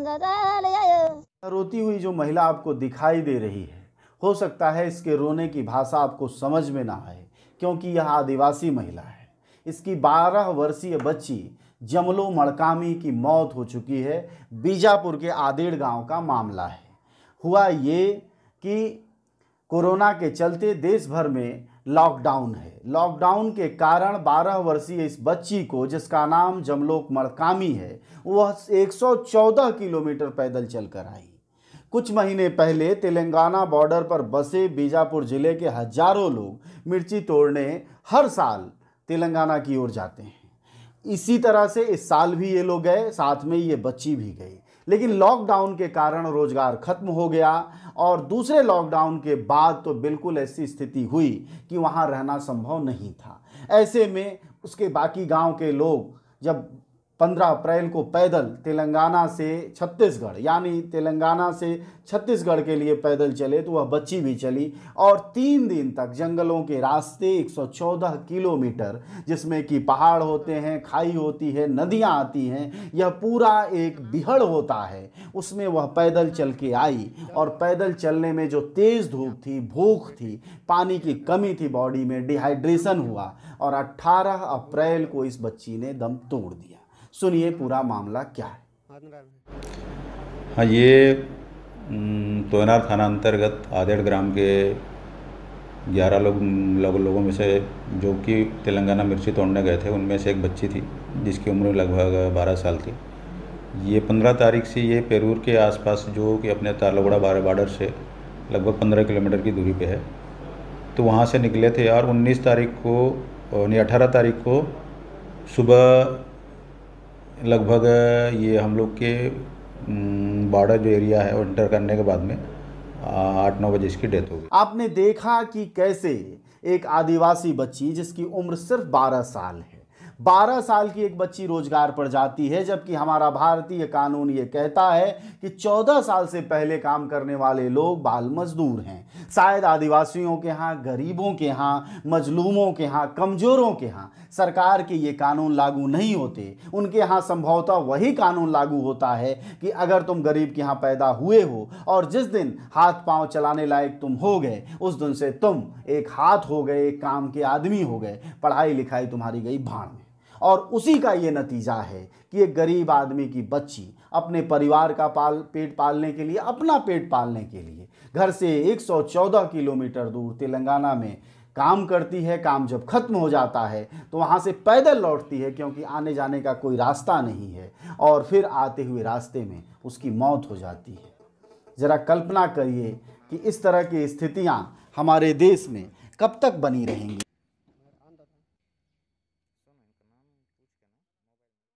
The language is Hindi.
रोती हुई जो महिला आपको दिखाई दे रही है हो सकता है इसके रोने की भाषा आपको समझ में ना आए क्योंकि यह आदिवासी महिला है इसकी 12 वर्षीय बच्ची जमलो मड़कामी की मौत हो चुकी है बीजापुर के आदेड़ गांव का मामला है हुआ ये कि कोरोना के चलते देश भर में लॉकडाउन है लॉकडाउन के कारण 12 वर्षीय इस बच्ची को जिसका नाम जमलोक मड़कामी है वह 114 किलोमीटर पैदल चलकर आई कुछ महीने पहले तेलंगाना बॉर्डर पर बसे बीजापुर जिले के हजारों लोग मिर्ची तोड़ने हर साल तेलंगाना की ओर जाते हैं इसी तरह से इस साल भी ये लोग गए साथ में ये बच्ची भी गई लेकिन लॉकडाउन के कारण रोजगार खत्म हो गया और दूसरे लॉकडाउन के बाद तो बिल्कुल ऐसी स्थिति हुई कि वहाँ रहना संभव नहीं था ऐसे में उसके बाकी गांव के लोग जब 15 अप्रैल को पैदल तेलंगाना से छत्तीसगढ़ यानी तेलंगाना से छत्तीसगढ़ के लिए पैदल चले तो वह बच्ची भी चली और तीन दिन तक जंगलों के रास्ते 114 किलोमीटर जिसमें कि पहाड़ होते हैं खाई होती है नदियाँ आती हैं यह पूरा एक बिहड़ होता है उसमें वह पैदल चल के आई और पैदल चलने में जो तेज़ धूप थी भूख थी पानी की कमी थी बॉडी में डिहाइड्रेशन हुआ और अट्ठारह अप्रैल को इस बच्ची ने दम तोड़ दिया सुनिए पूरा मामला क्या है हाँ ये तोयनार थाना अंतर्गत आदेड़ ग्राम के ग्यारह लोग लग, लोगों में से जो कि तेलंगाना मिर्ची तोड़ने गए थे उनमें से एक बच्ची थी जिसकी उम्र लगभग बारह साल थी ये पंद्रह तारीख से ये पेरूर के आसपास जो कि अपने तालोगड़ा बॉर्डर से लगभग पंद्रह किलोमीटर की दूरी पे है तो वहाँ से निकले थे और उन्नीस तारीख को यानी अठारह तारीख को सुबह लगभग ये हम लोग के बॉर्डर जो एरिया है एंटर इंटर करने के बाद में आठ नौ बजे इसकी डेथ हो गई आपने देखा कि कैसे एक आदिवासी बच्ची जिसकी उम्र सिर्फ बारह साल है बारह साल की एक बच्ची रोजगार पर जाती है जबकि हमारा भारतीय कानून ये कहता है कि चौदह साल से पहले काम करने वाले लोग बाल मजदूर हैं शायद आदिवासियों के यहाँ गरीबों के यहाँ मजलूमों के यहाँ कमज़ोरों के यहाँ सरकार के ये कानून लागू नहीं होते उनके यहाँ संभवतः वही कानून लागू होता है कि अगर तुम गरीब के यहाँ पैदा हुए हो और जिस दिन हाथ पांव चलाने लायक तुम हो गए उस दिन से तुम एक हाथ हो गए एक काम के आदमी हो गए पढ़ाई लिखाई तुम्हारी गई भाड़ में और उसी का ये नतीजा है कि एक गरीब आदमी की बच्ची अपने परिवार का पाल पेट पालने के लिए अपना पेट पालने के लिए घर से 114 किलोमीटर दूर तेलंगाना में काम करती है काम जब खत्म हो जाता है तो वहाँ से पैदल लौटती है क्योंकि आने जाने का कोई रास्ता नहीं है और फिर आते हुए रास्ते में उसकी मौत हो जाती है ज़रा कल्पना करिए कि इस तरह की स्थितियाँ हमारे देश में कब तक बनी रहेंगी